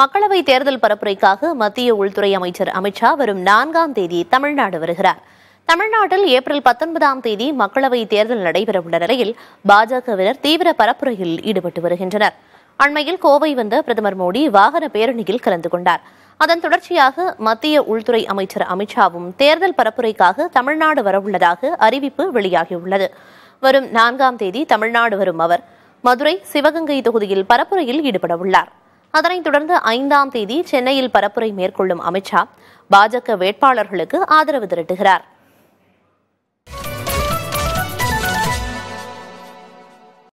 மக்களவை தேர்தல் பரப்புரைக்காக மத்திய உள்துறை அமைச்சர் அமித்ஷா வரும் நான்காம் தேதி தமிழ்நாடு வருகிறார் தமிழ்நாட்டில் ஏப்ரல் பத்தொன்பதாம் தேதி மக்களவை தேர்தல் நடைபெறவுள்ள நிலையில் பாஜகவினர் தீவிர பரப்புரையில் ஈடுபட்டு வருகின்றனர் அண்மையில் கோவை வந்த பிரதமர் மோடி வாகன பேரணியில் கலந்து கொண்டார் அதன் தொடர்ச்சியாக மத்திய உள்துறை அமைச்சர் அமித்ஷாவும் தேர்தல் பரப்புரைக்காக தமிழ்நாடு வரவுள்ளதாக அறிவிப்பு வெளியாகியுள்ளது வரும் நான்காம் தேதி தமிழ்நாடு வரும் அவர் மதுரை சிவகங்கை தொகுதியில் பரப்புரையில் ஈடுபட அதனைத் தொடர்ந்து ஐந்தாம் தேதி சென்னையில் பரப்புரை மேற்கொள்ளும் அமித்ஷா பாஜக வேட்பாளர்களுக்கு ஆதரவு திரட்டுகிறார்